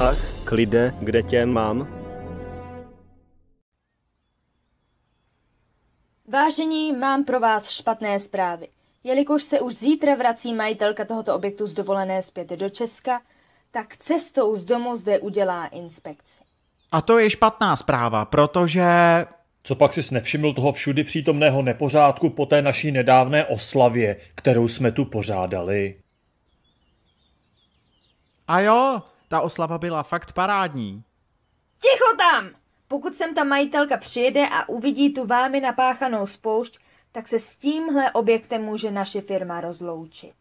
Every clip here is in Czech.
Ach, klide, kde tě mám? Vážení, mám pro vás špatné zprávy. Jelikož se už zítra vrací majitelka tohoto objektu z dovolené zpět do Česka, tak cestou z domu zde udělá inspekci. A to je špatná zpráva, protože... Co pak si nevšiml toho všudy přítomného nepořádku po té naší nedávné oslavě, kterou jsme tu pořádali? A jo, ta oslava byla fakt parádní. Ticho tam! Pokud sem ta majitelka přijede a uvidí tu vámi napáchanou spoušť, tak se s tímhle objektem může naše firma rozloučit.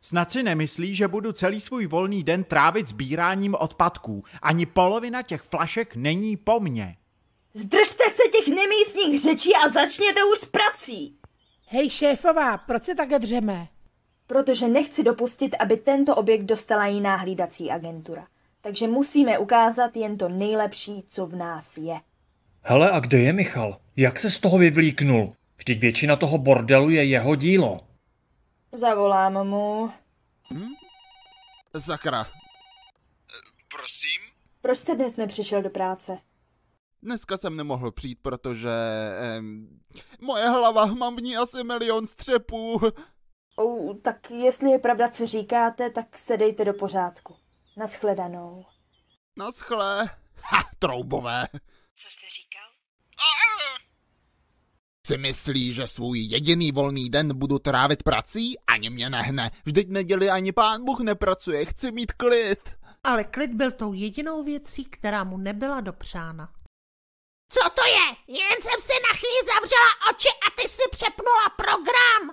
Snad si nemyslí, že budu celý svůj volný den trávit sbíráním odpadků. Ani polovina těch flašek není po mně. Zdržte se těch nemístních řečí a začněte už s prací! Hej šéfová, proč se také dřeme? protože nechci dopustit, aby tento objekt dostala jiná hlídací agentura. Takže musíme ukázat jen to nejlepší, co v nás je. Hele, a kde je Michal? Jak se z toho vyvlíknul? Vždyť většina toho bordelu je jeho dílo. Zavolám mu. Hm? Zakra. Eh, prosím? Proč jste dnes nepřišel do práce? Dneska jsem nemohl přijít, protože... Eh, moje hlava, mám v ní asi milion střepů. O, tak jestli je pravda, co říkáte, tak se dejte do pořádku. Naschledanou. Naschle. Ha, troubové. Co jste říkal? Si myslí, že svůj jediný volný den budu trávit prací? Ani mě nehne. Vždyť neděli ani pán Bůh nepracuje, chci mít klid. Ale klid byl tou jedinou věcí, která mu nebyla dopřána. Co to je? Jen jsem si na chvíli zavřela oči a ty si přepnula program!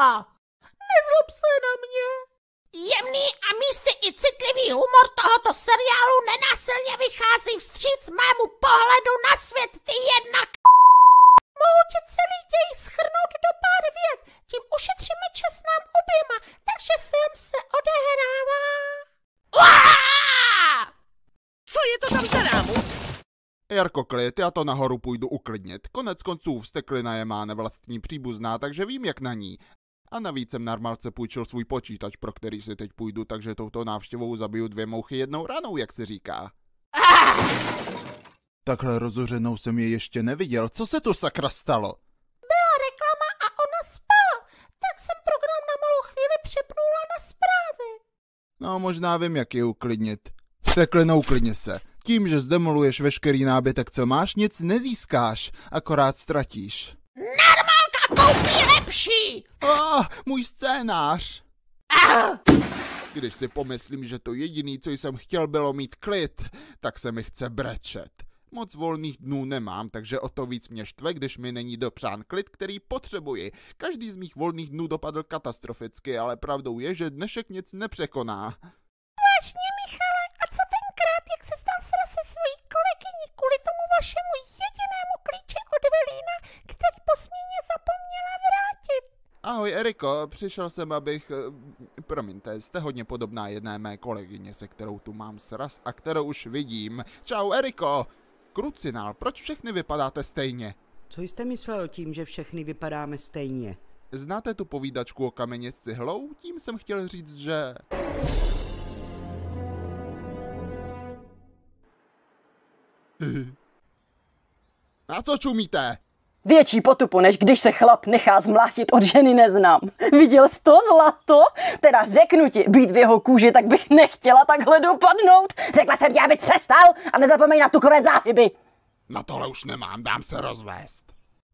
Jirka! Nezlob se na mě! Jemný a místy i citlivý humor tohoto seriálu nenásilně vychází vstříc mému pohledu na svět, ty jednak! Mohu ti celý děj schrnout do pár vět, tím ušetříme čas nám oběma, takže film se odehrává... Uá! Co je to tam za rámus? Jarko klid, já to nahoru půjdu uklidnit. Konec konců vsteklina je má nevlastní příbuzná, takže vím jak na ní a navíc jsem normálce půjčil svůj počítač, pro který si teď půjdu, takže touto návštěvou zabiju dvě mouchy jednou ranou, jak se říká. Ah! Takhle rozhořenou jsem je ještě neviděl. Co se tu sakra stalo? Byla reklama a ona spala, tak jsem program na malou chvíli přepnula na zprávy. No, možná vím, jak je uklidnit. Takhle neuklidně se. Tím, že zdemoluješ veškerý nábytek, co máš, nic nezískáš, akorát ztratíš. Normálka koupí lepší! Oh, můj scénář! Ah! Když si pomyslím, že to jediný, co jsem chtěl, bylo mít klid, tak se mi chce brečet. Moc volných dnů nemám, takže o to víc mě štve, když mi není dopřán klid, který potřebuji. Každý z mých volných dnů dopadl katastroficky, ale pravdou je, že dnešek nic nepřekoná. Ahoj Eriko, přišel jsem, abych... Eh, promiňte, jste hodně podobná jedné mé kolegyně, se kterou tu mám sraz a kterou už vidím. Čau Eriko! Krucinál, proč všechny vypadáte stejně? Co jste myslel tím, že všechny vypadáme stejně? Znáte tu povídačku o kameně s cihlou? Tím jsem chtěl říct, že... A co čumíte? Větší potupu, než když se chlap nechá zmlátit od ženy neznám. Viděl jsi to zlato? Teda řeknu ti, být v jeho kůži, tak bych nechtěla takhle dopadnout. Řekla jsem ti, abys přestal a nezapomeň na tukové záhyby. Na no tohle už nemám, dám se rozvést.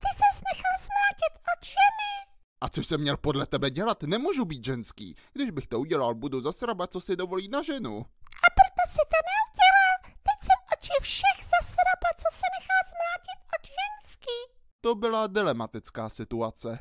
Ty se nechal zmlátit od ženy. A co jsem měl podle tebe dělat? Nemůžu být ženský. Když bych to udělal, budu zasrabat, co si dovolí na ženu. A proto si to neudělal. To byla dilematická situace.